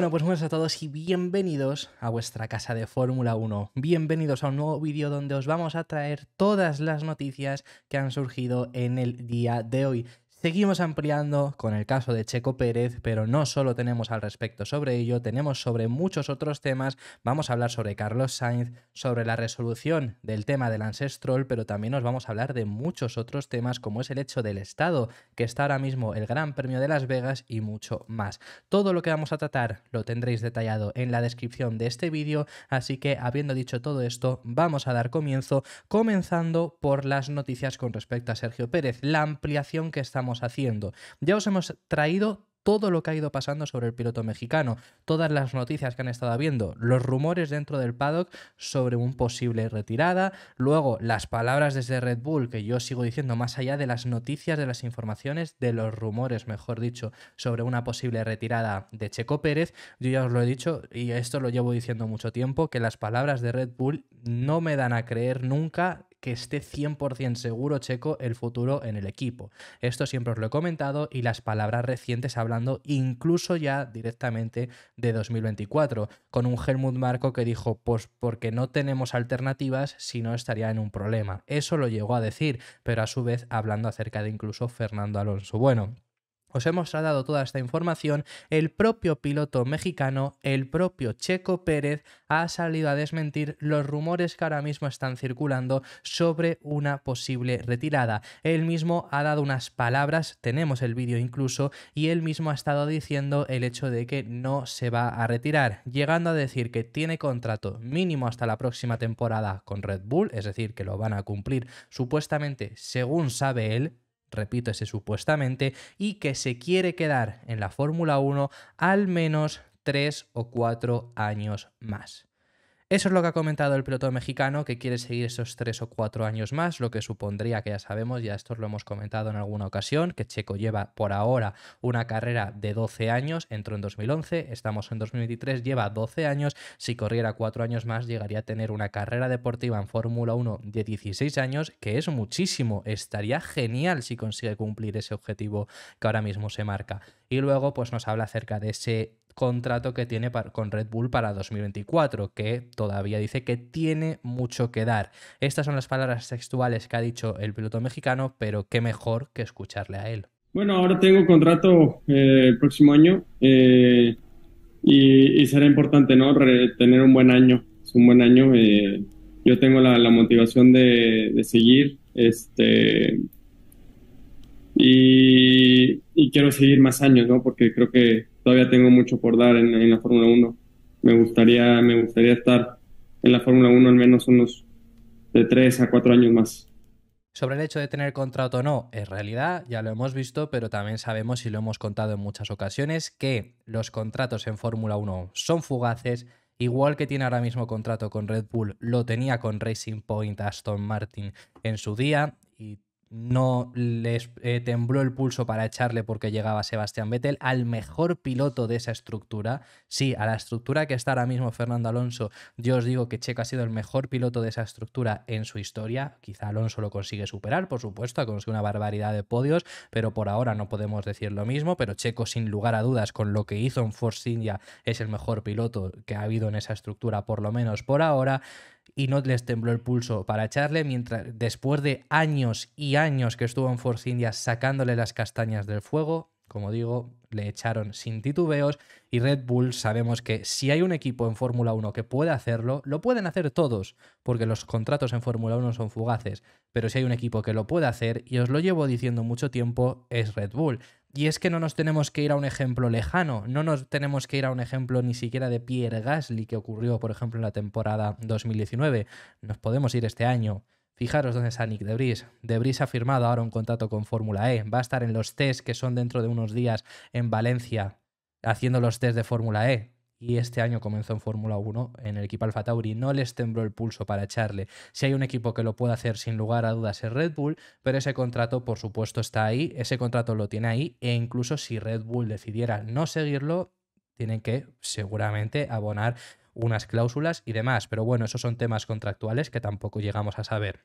Bueno, pues buenas a todos y bienvenidos a vuestra casa de Fórmula 1. Bienvenidos a un nuevo vídeo donde os vamos a traer todas las noticias que han surgido en el día de hoy. Seguimos ampliando con el caso de Checo Pérez, pero no solo tenemos al respecto sobre ello, tenemos sobre muchos otros temas, vamos a hablar sobre Carlos Sainz, sobre la resolución del tema del ancestral, pero también nos vamos a hablar de muchos otros temas como es el hecho del Estado, que está ahora mismo el Gran Premio de Las Vegas y mucho más. Todo lo que vamos a tratar lo tendréis detallado en la descripción de este vídeo, así que habiendo dicho todo esto, vamos a dar comienzo, comenzando por las noticias con respecto a Sergio Pérez, la ampliación que estamos haciendo. Ya os hemos traído todo lo que ha ido pasando sobre el piloto mexicano, todas las noticias que han estado habiendo, los rumores dentro del paddock sobre un posible retirada, luego las palabras desde Red Bull que yo sigo diciendo más allá de las noticias, de las informaciones, de los rumores, mejor dicho, sobre una posible retirada de Checo Pérez, yo ya os lo he dicho y esto lo llevo diciendo mucho tiempo, que las palabras de Red Bull no me dan a creer nunca que esté 100% seguro Checo el futuro en el equipo. Esto siempre os lo he comentado y las palabras recientes hablando incluso ya directamente de 2024, con un Helmut Marco que dijo, pues porque no tenemos alternativas, si no estaría en un problema. Eso lo llegó a decir, pero a su vez hablando acerca de incluso Fernando Alonso. Bueno. Os hemos dado toda esta información. El propio piloto mexicano, el propio Checo Pérez, ha salido a desmentir los rumores que ahora mismo están circulando sobre una posible retirada. Él mismo ha dado unas palabras, tenemos el vídeo incluso, y él mismo ha estado diciendo el hecho de que no se va a retirar, llegando a decir que tiene contrato mínimo hasta la próxima temporada con Red Bull, es decir, que lo van a cumplir supuestamente según sabe él, repito ese supuestamente, y que se quiere quedar en la Fórmula 1 al menos 3 o 4 años más. Eso es lo que ha comentado el piloto mexicano que quiere seguir esos tres o cuatro años más, lo que supondría que ya sabemos, ya esto lo hemos comentado en alguna ocasión, que Checo lleva por ahora una carrera de 12 años, entró en 2011, estamos en 2023, lleva 12 años, si corriera cuatro años más llegaría a tener una carrera deportiva en Fórmula 1 de 16 años, que es muchísimo, estaría genial si consigue cumplir ese objetivo que ahora mismo se marca. Y luego pues nos habla acerca de ese contrato que tiene con Red Bull para 2024, que todavía dice que tiene mucho que dar. Estas son las palabras textuales que ha dicho el piloto mexicano, pero qué mejor que escucharle a él. Bueno, ahora tengo contrato eh, el próximo año eh, y, será importante, ¿no? tener un buen año, es un buen año. Eh, yo tengo la, motivación de, seguir, este, y, quiero seguir más años, ¿no? Porque creo que todavía tengo mucho por dar en, la Fórmula 1. Me gustaría, me gustaría estar en la Fórmula 1 al menos unos de tres a cuatro años más. Sobre el hecho de tener contrato o no, en realidad ya lo hemos visto, pero también sabemos y lo hemos contado en muchas ocasiones que los contratos en Fórmula 1 son fugaces, igual que tiene ahora mismo contrato con Red Bull, lo tenía con Racing Point Aston Martin en su día y no les eh, tembló el pulso para echarle porque llegaba Sebastián Vettel, al mejor piloto de esa estructura, sí, a la estructura que está ahora mismo Fernando Alonso, yo os digo que Checo ha sido el mejor piloto de esa estructura en su historia, quizá Alonso lo consigue superar, por supuesto, ha conseguido una barbaridad de podios, pero por ahora no podemos decir lo mismo, pero Checo sin lugar a dudas con lo que hizo en Force India es el mejor piloto que ha habido en esa estructura, por lo menos por ahora y no les tembló el pulso para echarle, mientras después de años y años que estuvo en Force India sacándole las castañas del fuego, como digo, le echaron sin titubeos y Red Bull sabemos que si hay un equipo en Fórmula 1 que puede hacerlo, lo pueden hacer todos, porque los contratos en Fórmula 1 son fugaces, pero si hay un equipo que lo puede hacer, y os lo llevo diciendo mucho tiempo, es Red Bull. Y es que no nos tenemos que ir a un ejemplo lejano, no nos tenemos que ir a un ejemplo ni siquiera de Pierre Gasly que ocurrió, por ejemplo, en la temporada 2019, nos podemos ir este año Fijaros dónde está Nick Debris. Debris ha firmado ahora un contrato con Fórmula E. Va a estar en los test que son dentro de unos días en Valencia, haciendo los test de Fórmula E. Y este año comenzó en Fórmula 1 en el equipo Alfa Tauri. No les tembló el pulso para echarle. Si hay un equipo que lo puede hacer sin lugar a dudas es Red Bull, pero ese contrato, por supuesto, está ahí. Ese contrato lo tiene ahí. E incluso si Red Bull decidiera no seguirlo, tienen que seguramente abonar unas cláusulas y demás, pero bueno, esos son temas contractuales que tampoco llegamos a saber.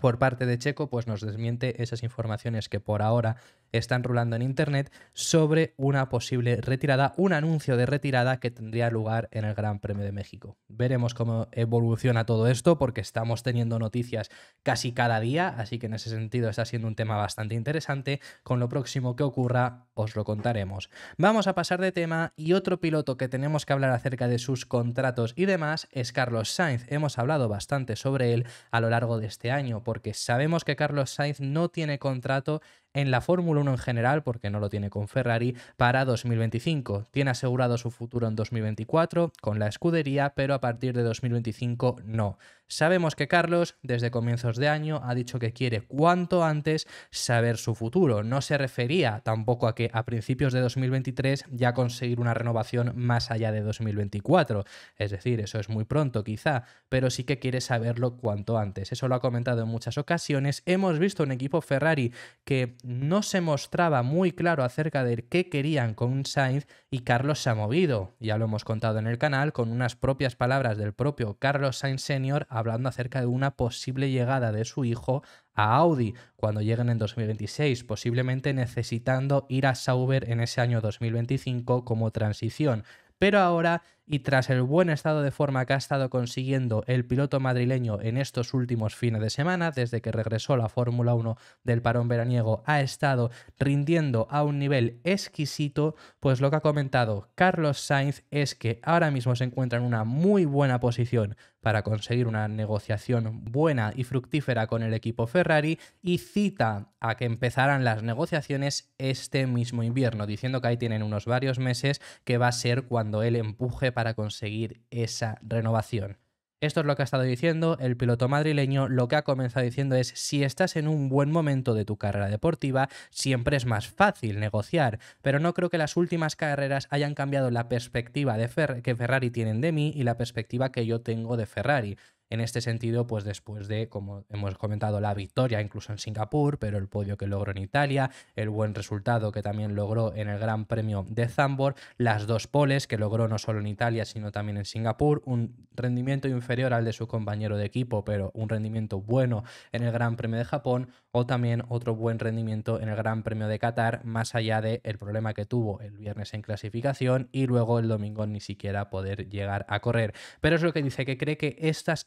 Por parte de Checo, pues nos desmiente esas informaciones que por ahora están rulando en Internet sobre una posible retirada, un anuncio de retirada que tendría lugar en el Gran Premio de México. Veremos cómo evoluciona todo esto porque estamos teniendo noticias casi cada día, así que en ese sentido está siendo un tema bastante interesante. Con lo próximo que ocurra os lo contaremos. Vamos a pasar de tema y otro piloto que tenemos que hablar acerca de sus contratos y demás es Carlos Sainz. Hemos hablado bastante sobre él a lo largo de este año porque sabemos que Carlos Sainz no tiene contrato en la Fórmula 1 en general, porque no lo tiene con Ferrari, para 2025. Tiene asegurado su futuro en 2024 con la escudería, pero a partir de 2025 no. Sabemos que Carlos, desde comienzos de año, ha dicho que quiere cuanto antes saber su futuro. No se refería tampoco a que a principios de 2023 ya conseguir una renovación más allá de 2024. Es decir, eso es muy pronto quizá, pero sí que quiere saberlo cuanto antes. Eso lo ha comentado en muchas ocasiones. Hemos visto un equipo Ferrari que no se mostraba muy claro acerca de qué querían con Sainz y Carlos se ha movido. Ya lo hemos contado en el canal con unas propias palabras del propio Carlos Sainz Senior hablando acerca de una posible llegada de su hijo a Audi cuando lleguen en 2026, posiblemente necesitando ir a Sauber en ese año 2025 como transición. Pero ahora y tras el buen estado de forma que ha estado consiguiendo el piloto madrileño en estos últimos fines de semana, desde que regresó la Fórmula 1 del parón veraniego, ha estado rindiendo a un nivel exquisito, pues lo que ha comentado Carlos Sainz es que ahora mismo se encuentra en una muy buena posición para conseguir una negociación buena y fructífera con el equipo Ferrari y cita a que empezaran las negociaciones este mismo invierno, diciendo que ahí tienen unos varios meses que va a ser cuando él empuje para conseguir esa renovación. Esto es lo que ha estado diciendo el piloto madrileño. Lo que ha comenzado diciendo es, si estás en un buen momento de tu carrera deportiva, siempre es más fácil negociar. Pero no creo que las últimas carreras hayan cambiado la perspectiva de que Ferrari tienen de mí y la perspectiva que yo tengo de Ferrari. En este sentido, pues después de, como hemos comentado, la victoria incluso en Singapur, pero el podio que logró en Italia, el buen resultado que también logró en el Gran Premio de Zambor, las dos poles que logró no solo en Italia, sino también en Singapur, un rendimiento inferior al de su compañero de equipo, pero un rendimiento bueno en el Gran Premio de Japón, o también otro buen rendimiento en el Gran Premio de Qatar, más allá de el problema que tuvo el viernes en clasificación y luego el domingo ni siquiera poder llegar a correr. Pero es lo que dice que cree que estas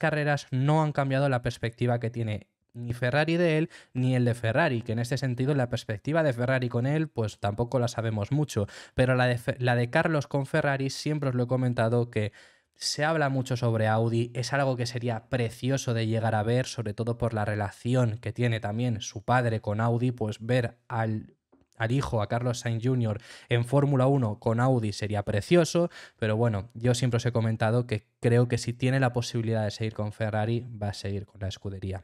no han cambiado la perspectiva que tiene ni Ferrari de él, ni el de Ferrari, que en este sentido la perspectiva de Ferrari con él, pues tampoco la sabemos mucho, pero la la de Carlos con Ferrari siempre os lo he comentado que se habla mucho sobre Audi, es algo que sería precioso de llegar a ver, sobre todo por la relación que tiene también su padre con Audi, pues ver al al hijo, a Carlos Sainz Jr. en Fórmula 1 con Audi sería precioso, pero bueno, yo siempre os he comentado que creo que si tiene la posibilidad de seguir con Ferrari, va a seguir con la escudería.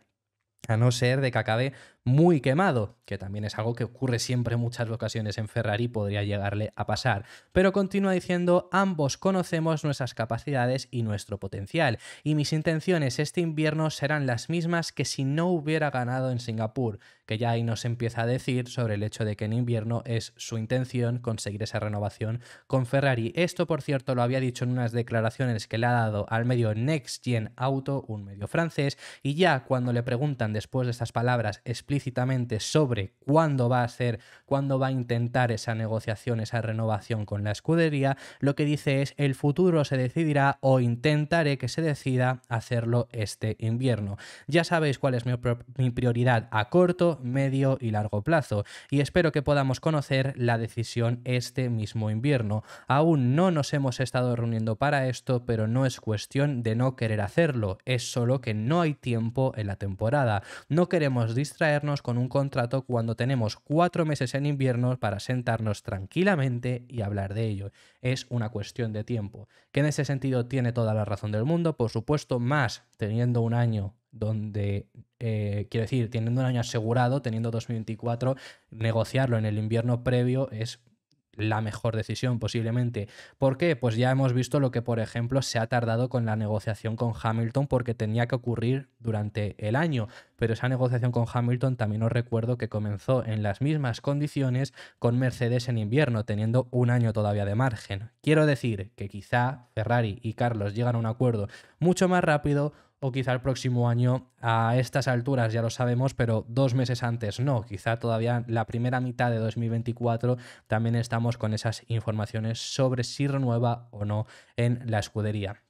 A no ser de que acabe muy quemado, que también es algo que ocurre siempre en muchas ocasiones en Ferrari, podría llegarle a pasar. Pero continúa diciendo, ambos conocemos nuestras capacidades y nuestro potencial, y mis intenciones este invierno serán las mismas que si no hubiera ganado en Singapur, que ya ahí nos empieza a decir sobre el hecho de que en invierno es su intención conseguir esa renovación con Ferrari. Esto, por cierto, lo había dicho en unas declaraciones que le ha dado al medio Next Gen Auto, un medio francés, y ya cuando le preguntan después de estas palabras, explícitamente sobre cuándo va a ser, cuándo va a intentar esa negociación, esa renovación con la escudería, lo que dice es el futuro se decidirá o intentaré que se decida hacerlo este invierno. Ya sabéis cuál es mi, prioridad a corto, medio y largo plazo y espero que podamos conocer la decisión este mismo invierno. Aún no nos hemos estado reuniendo para esto, pero no es cuestión de no querer hacerlo, es solo que no hay tiempo en la temporada. No queremos distraer con un contrato cuando tenemos cuatro meses en invierno para sentarnos tranquilamente y hablar de ello. Es una cuestión de tiempo. Que en ese sentido tiene toda la razón del mundo, por supuesto, más teniendo un año donde, eh, quiero decir, teniendo un año asegurado, teniendo 2024, negociarlo en el invierno previo es la mejor decisión posiblemente. ¿Por qué? Pues ya hemos visto lo que, por ejemplo, se ha tardado con la negociación con Hamilton porque tenía que ocurrir durante el año. Pero esa negociación con Hamilton también os recuerdo que comenzó en las mismas condiciones con Mercedes en invierno, teniendo un año todavía de margen. Quiero decir que quizá Ferrari y Carlos llegan a un acuerdo mucho más rápido o quizá el próximo año a estas alturas, ya lo sabemos, pero dos meses antes no, quizá todavía la primera mitad de 2024 también estamos con esas informaciones sobre si renueva o no en la escudería.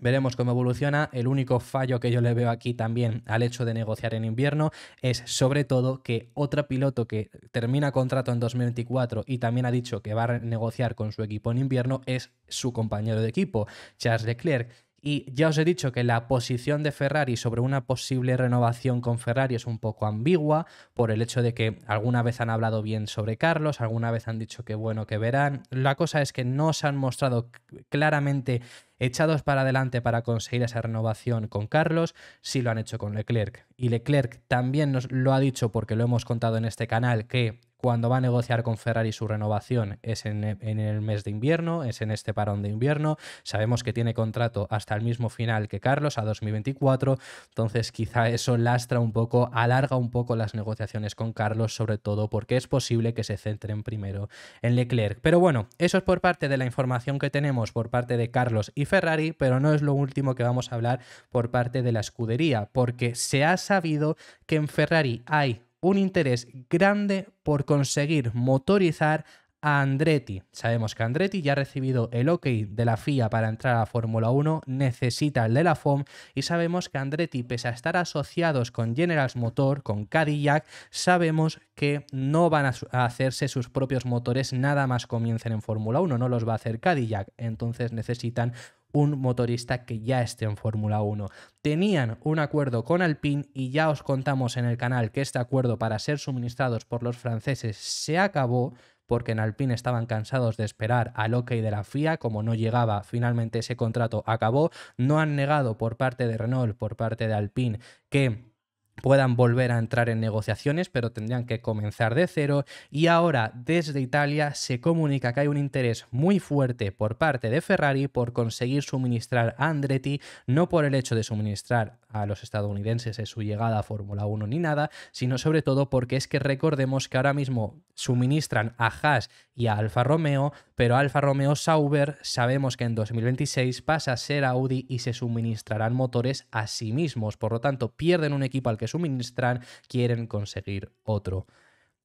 Veremos cómo evoluciona. El único fallo que yo le veo aquí también al hecho de negociar en invierno es sobre todo que otro piloto que termina contrato en 2024 y también ha dicho que va a negociar con su equipo en invierno es su compañero de equipo, Charles Leclerc. Y ya os he dicho que la posición de Ferrari sobre una posible renovación con Ferrari es un poco ambigua por el hecho de que alguna vez han hablado bien sobre Carlos, alguna vez han dicho que bueno, que verán. La cosa es que no se han mostrado claramente echados para adelante para conseguir esa renovación con Carlos, si lo han hecho con Leclerc. Y Leclerc también nos lo ha dicho porque lo hemos contado en este canal que cuando va a negociar con Ferrari su renovación es e, en, el mes de invierno, es en este parón de invierno. Sabemos que tiene contrato hasta el mismo final que Carlos, a 2024. Entonces quizá eso lastra un poco, alarga un poco las negociaciones con Carlos, sobre todo porque es posible que se centren primero en Leclerc. Pero bueno, eso es por parte de la información que tenemos por parte de Carlos y Ferrari, pero no es lo último que vamos a hablar por parte de la escudería, porque se ha sabido que en Ferrari hay un interés grande por conseguir motorizar a Andretti. Sabemos que Andretti ya ha recibido el ok de la FIA para entrar a Fórmula 1, necesita el de la FOM y sabemos que Andretti, pese a estar asociados con Generals Motor, con Cadillac, sabemos que no van a hacerse sus propios motores nada más comiencen en Fórmula 1, no los va a hacer Cadillac, entonces necesitan un motorista que ya esté en Fórmula 1. Tenían un acuerdo con Alpine y ya os contamos en el canal que este acuerdo para ser suministrados por los franceses se acabó porque en Alpine estaban cansados de esperar al OK de la FIA, como no llegaba, finalmente ese contrato acabó. No han negado por parte de Renault, por parte de Alpine, que puedan volver a entrar en negociaciones, pero tendrían que comenzar de cero. Y ahora desde Italia se comunica que hay un interés muy fuerte por parte de Ferrari por conseguir suministrar a Andretti, no por el hecho de suministrar a los estadounidenses en su llegada a Fórmula 1 ni nada, sino sobre todo porque es que recordemos que ahora mismo suministran a Haas y a Alfa Romeo, pero Alfa Romeo Sauber sabemos que en 2026 pasa a ser Audi y se suministrarán motores a sí mismos, por lo tanto pierden un equipo al que suministran, quieren conseguir otro.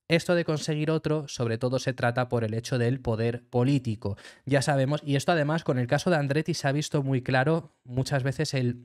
Esto de conseguir otro, sobre todo se trata por el hecho del poder político. Ya sabemos, y esto además con el caso de Andretti se ha visto muy claro muchas veces el,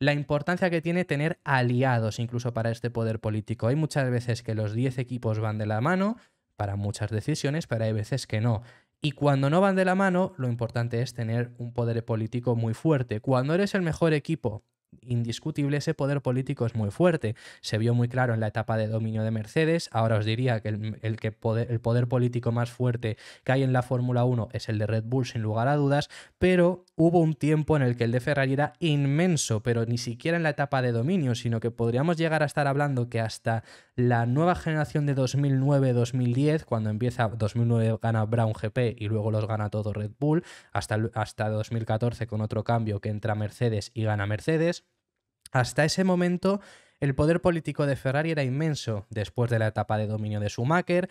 la importancia que tiene tener aliados incluso para este poder político. Hay muchas veces que los 10 equipos van de la mano para muchas decisiones, pero hay veces que no. Y cuando no van de la mano, lo importante es tener un poder político muy fuerte. Cuando eres el mejor equipo, indiscutible, ese poder político es muy fuerte. Se vio muy claro en la etapa de dominio de Mercedes. Ahora os diría que el, el poder político más fuerte que hay en la Fórmula 1 es el de Red Bull, sin lugar a dudas, pero hubo un tiempo en el que el de Ferrari era inmenso, pero ni siquiera en la etapa de dominio, sino que podríamos llegar a estar hablando que hasta la nueva generación de 2009-2010, cuando empieza 2009 gana Brown GP y luego los gana todo Red Bull, hasta, hasta 2014 con otro cambio que entra Mercedes y gana Mercedes, hasta ese momento el poder político de Ferrari era inmenso después de la etapa de dominio de Schumacher,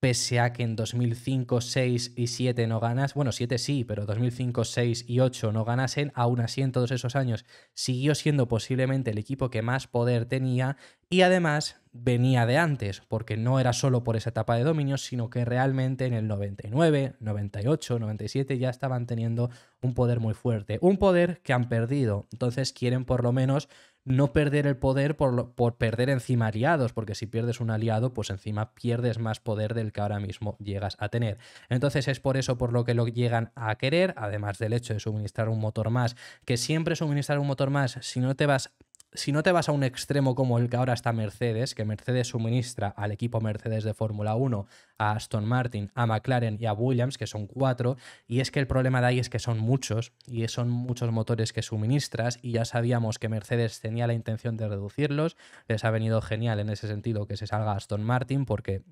pese a que en 2005, 6 y 7 no ganas, bueno, 7 sí, pero 2005, 6 y 8 no ganasen, aún así en todos esos años siguió siendo posiblemente el equipo que más poder tenía y además venía de antes, porque no era solo por esa etapa de dominio, sino que realmente en el 99, 98, 97 ya estaban teniendo un poder muy fuerte, un poder que han perdido, entonces quieren por lo menos no perder el poder por, por, perder encima aliados, porque si pierdes un aliado, pues encima pierdes más poder del que ahora mismo llegas a tener. Entonces es por eso por lo que lo llegan a querer, además del hecho de suministrar un motor más, que siempre suministrar un motor más, si no te vas si no te vas a un extremo como el que ahora está Mercedes, que Mercedes suministra al equipo Mercedes de Fórmula 1, a Aston Martin, a McLaren y a Williams, que son cuatro, y es que el problema de ahí es que son muchos, y son muchos motores que suministras, y ya sabíamos que Mercedes tenía la intención de reducirlos, les ha venido genial en ese sentido que se salga Aston Martin, porque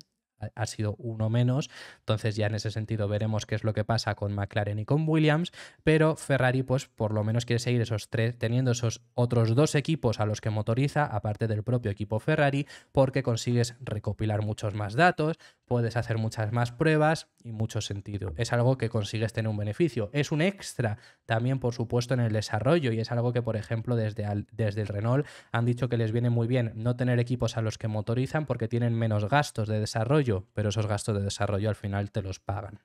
ha sido uno menos. Entonces ya en ese sentido veremos qué es lo que pasa con McLaren y con Williams, pero Ferrari pues por lo menos quiere seguir esos tres, teniendo esos otros dos equipos a los que motoriza, aparte del propio equipo Ferrari, porque consigues recopilar muchos más datos, puedes hacer muchas más pruebas y mucho sentido. Es algo que consigues tener un beneficio. Es un extra también, por supuesto, en el desarrollo y es algo que, por ejemplo, desde, desde el Renault han dicho que les viene muy bien no tener equipos a los que motorizan porque tienen menos gastos de desarrollo pero esos gastos de desarrollo al final te los pagan.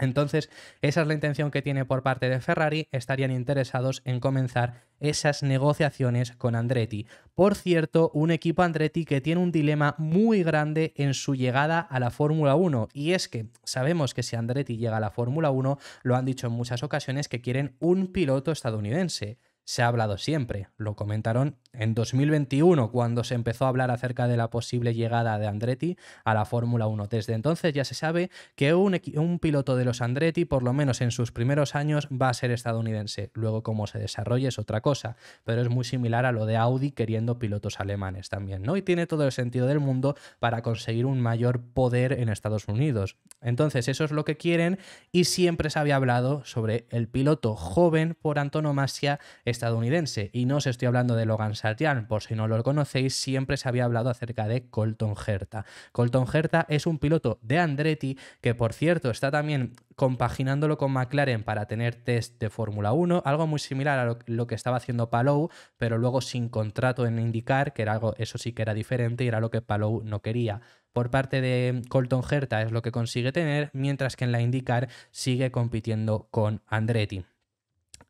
Entonces, esa es la intención que tiene por parte de Ferrari, estarían interesados en comenzar esas negociaciones con Andretti. Por cierto, un equipo Andretti que tiene un dilema muy grande en su llegada a la Fórmula 1, y es que sabemos que si Andretti llega a la Fórmula 1, lo han dicho en muchas ocasiones que quieren un piloto estadounidense se ha hablado siempre. Lo comentaron en 2021 cuando se empezó a hablar acerca de la posible llegada de Andretti a la Fórmula 1. Desde entonces ya se sabe que un, piloto de los Andretti, por lo menos en sus primeros años, va a ser estadounidense. Luego cómo se desarrolle es otra cosa, pero es muy similar a lo de Audi queriendo pilotos alemanes también, ¿no? Y tiene todo el sentido del mundo para conseguir un mayor poder en Estados Unidos. Entonces eso es lo que quieren y siempre se había hablado sobre el piloto joven por antonomasia estadounidense. Y no os estoy hablando de Logan Sartian, por si no lo conocéis, siempre se había hablado acerca de Colton Herta. Colton Herta es un piloto de Andretti que, por cierto, está también compaginándolo con McLaren para tener test de Fórmula 1, algo muy similar a lo, que estaba haciendo Palou, pero luego sin contrato en indicar, que era algo, eso sí que era diferente y era lo que Palou no quería. Por parte de Colton Herta es lo que consigue tener, mientras que en la IndyCar sigue compitiendo con Andretti.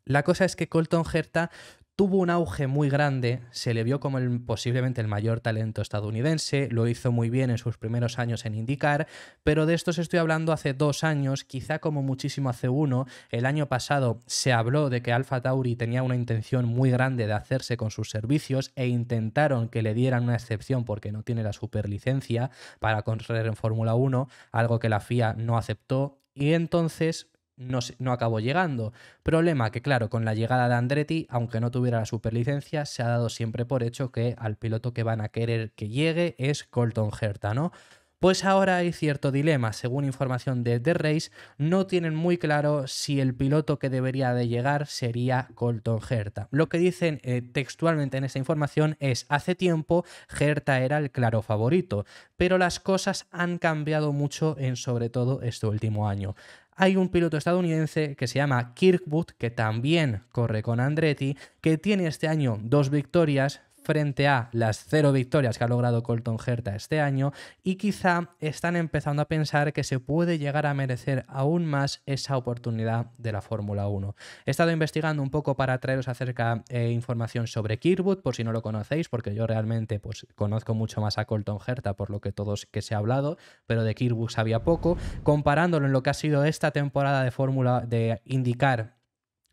La cosa es que Colton Herta tuvo un auge muy grande, se le vio como posiblemente el mayor talento estadounidense, lo hizo muy bien en sus primeros años en indicar, pero de se estoy hablando hace dos años, quizá como muchísimo hace uno. El año pasado se habló de que Alpha Tauri tenía una intención muy grande de hacerse con sus servicios e intentaron que le dieran una excepción porque no tiene la superlicencia para correr en Fórmula 1, algo que la FIA no aceptó. Y entonces no, acabó llegando. Problema que, claro, con la llegada de Andretti, aunque no tuviera la superlicencia, se ha dado siempre por hecho que al piloto que van a querer que llegue es Colton Herta, ¿no? Pues ahora hay cierto dilema, según información de The Race, no tienen muy claro si el piloto que debería de llegar sería Colton Herta. Lo que dicen eh, textualmente en esta información es, hace tiempo Herta era el claro favorito, pero las cosas han cambiado mucho en sobre todo este último año hay un piloto estadounidense que se llama Kirkwood, que también corre con Andretti, que tiene este año dos victorias, frente a las cero victorias que ha logrado Colton Herta este año y quizá están empezando a pensar que se puede llegar a merecer aún más esa oportunidad de la Fórmula 1. He estado investigando un poco para traeros acerca eh, información sobre Kirwood, por si no lo conocéis, porque yo realmente pues, conozco mucho más a Colton Herta por lo que todos que se ha hablado, pero de Kirwood sabía poco, comparándolo en lo que ha sido esta temporada de Fórmula de indicar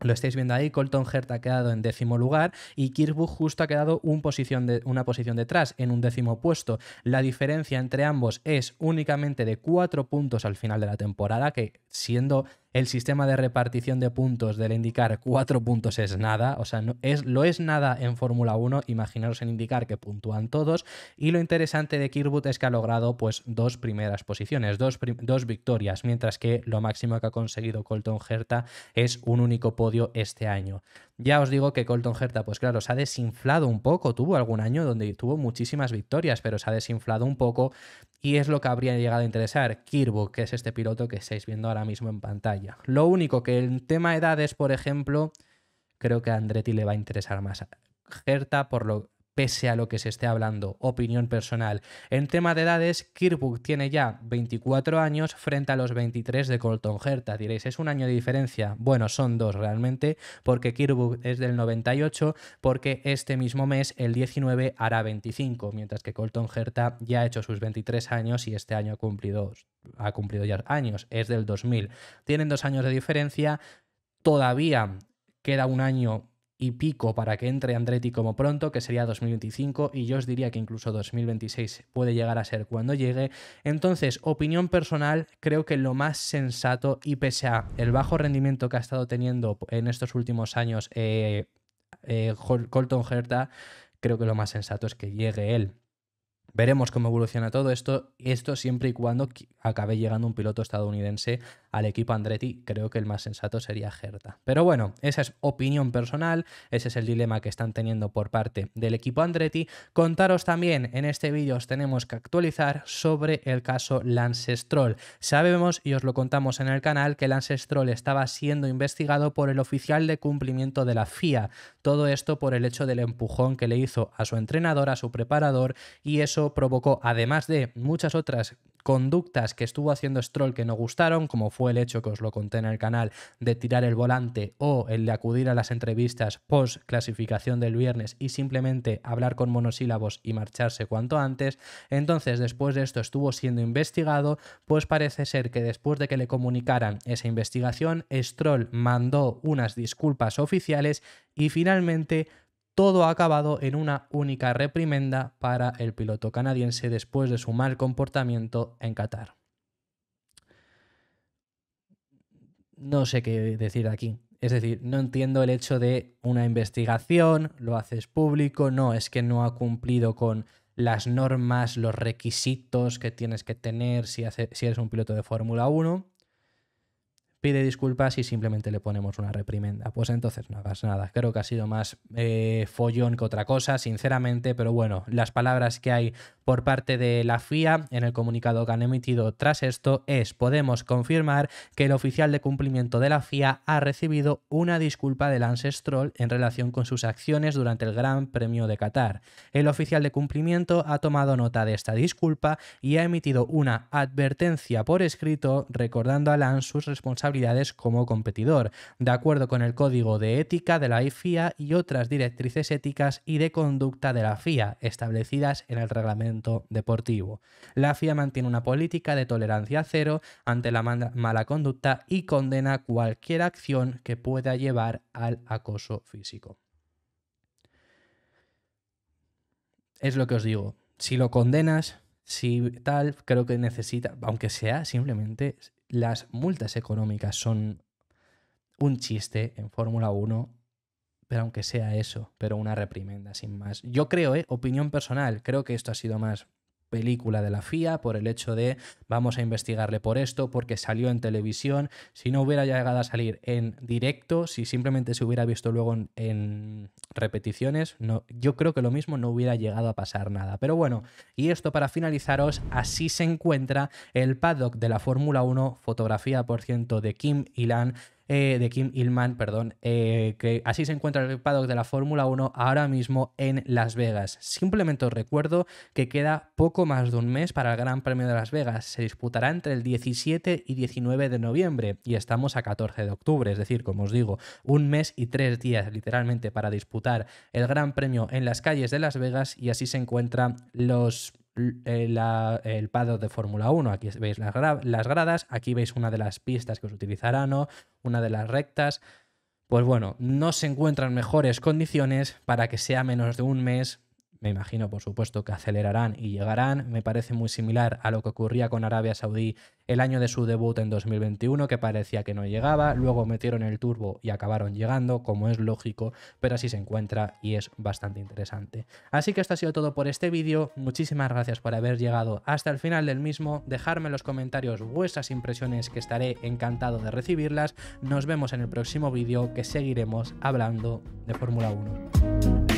lo estáis viendo ahí, Colton Hert ha quedado en décimo lugar y Kirchbuch justo ha quedado una posición detrás, en un décimo puesto. La diferencia entre ambos es únicamente de cuatro puntos al final de la temporada, que siendo el sistema de repartición de puntos del indicar cuatro puntos es nada, o sea, es, lo es nada en Fórmula 1, imaginaros en indicar que puntúan todos. Y lo interesante de Kirbut es que ha logrado pues dos primeras posiciones, dos, dos victorias, mientras que lo máximo que ha conseguido Colton Herta es un único podio este año. Ya os digo que Colton Herta, pues claro, se ha desinflado un poco. Tuvo algún año donde tuvo muchísimas victorias, pero se ha desinflado un poco y es lo que habría llegado a interesar. Kirbo, que es este piloto que estáis viendo ahora mismo en pantalla. Lo único que en tema edades, por ejemplo, creo que a Andretti le va a interesar más. Herta, por lo, pese a lo que se esté hablando. Opinión personal. En tema de edades, Kirbuk tiene ya 24 años frente a los 23 de Colton Herta. Diréis, ¿es un año de diferencia? Bueno, son dos realmente, porque Kirbuk es del 98, porque este mismo mes, el 19, hará 25, mientras que Colton Herta ya ha hecho sus 23 años y este año ha cumplido, ha cumplido ya años, es del 2000. Tienen dos años de diferencia. Todavía queda un año y pico para que entre Andretti como pronto, que sería 2025 y yo os diría que incluso 2026 puede llegar a ser cuando llegue. Entonces, opinión personal, creo que lo más sensato y pese a el bajo rendimiento que ha estado teniendo en estos últimos años eh, eh, Colton Herta, creo que lo más sensato es que llegue él. Veremos cómo evoluciona todo esto, esto siempre y cuando acabe llegando un piloto estadounidense al equipo Andretti, creo que el más sensato sería Gerta. Pero bueno, esa es opinión personal, ese es el dilema que están teniendo por parte del equipo Andretti. Contaros también, en este vídeo os tenemos que actualizar sobre el caso Lance Stroll. Sabemos, y os lo contamos en el canal, que Lance Stroll estaba siendo investigado por el oficial de cumplimiento de la FIA. Todo esto por el hecho del empujón que le hizo a su entrenador, a su preparador, y eso provocó, además de muchas otras conductas que estuvo haciendo Stroll que no gustaron, como fue el hecho que os lo conté en el canal de tirar el volante o el de acudir a las entrevistas post clasificación del viernes y simplemente hablar con monosílabos y marcharse cuanto antes. Entonces, después de esto estuvo siendo investigado, pues parece ser que después de que le comunicaran esa investigación, Stroll mandó unas disculpas oficiales y finalmente todo ha acabado en una única reprimenda para el piloto canadiense después de su mal comportamiento en Qatar. No sé qué decir aquí. Es decir, no entiendo el hecho de una investigación, lo haces público, no, es que no ha cumplido con las normas, los requisitos que tienes que tener si, si eres un piloto de Fórmula 1 pide disculpas y simplemente le ponemos una reprimenda. Pues entonces nada, hagas nada. Creo que ha sido más eh, follón que otra cosa, sinceramente, pero bueno, las palabras que hay por parte de la FIA en el comunicado que han emitido tras esto es podemos confirmar que el oficial de cumplimiento de la FIA ha recibido una disculpa de Lance Stroll en relación con sus acciones durante el Gran Premio de Qatar. El oficial de cumplimiento ha tomado nota de esta disculpa y ha emitido una advertencia por escrito recordando a Lance sus responsabilidades como competidor, de acuerdo con el código de ética de la IFIA y otras directrices éticas y de conducta de la FIA establecidas en el reglamento deportivo. La FIA mantiene una política de tolerancia cero ante la mala conducta y condena cualquier acción que pueda llevar al acoso físico. Es lo que os digo. Si lo condenas, si tal, creo que necesita, aunque sea simplemente las multas económicas son un chiste en Fórmula 1, pero aunque sea eso, pero una reprimenda sin más. Yo creo, eh, opinión personal, creo que esto ha sido más película de la FIA por el hecho de vamos a investigarle por esto, porque salió en televisión, si no hubiera llegado a salir en directo, si simplemente se hubiera visto luego en, repeticiones, no, yo creo que lo mismo no hubiera llegado a pasar nada. Pero bueno, y esto para finalizaros, así se encuentra el paddock de la Fórmula 1, fotografía por ciento de Kim Ilan eh, de Kim Ilman, perdón, eh, que así se encuentra el paddock de la Fórmula 1 ahora mismo en Las Vegas. Simplemente os recuerdo que queda poco más de un mes para el Gran Premio de Las Vegas. Se disputará entre el 17 y 19 de noviembre y estamos a 14 de octubre, es decir, como os digo, un mes y tres días literalmente para disputar el Gran Premio en las calles de Las Vegas y así se encuentran los eh, el paddock de Fórmula 1. Aquí veis las, gradas, aquí veis una de las pistas que os utilizarán, ¿no? una de las rectas. Pues bueno, no se encuentran mejores condiciones para que sea menos de un mes me imagino, por supuesto, que acelerarán y llegarán. Me parece muy similar a lo que ocurría con Arabia Saudí el año de su debut en 2021, que parecía que no llegaba, luego metieron el turbo y acabaron llegando, como es lógico, pero así se encuentra y es bastante interesante. Así que esto ha sido todo por este vídeo, muchísimas gracias por haber llegado hasta el final del mismo, dejarme en los comentarios vuestras impresiones que estaré encantado de recibirlas, nos vemos en el próximo vídeo que seguiremos hablando de Fórmula 1.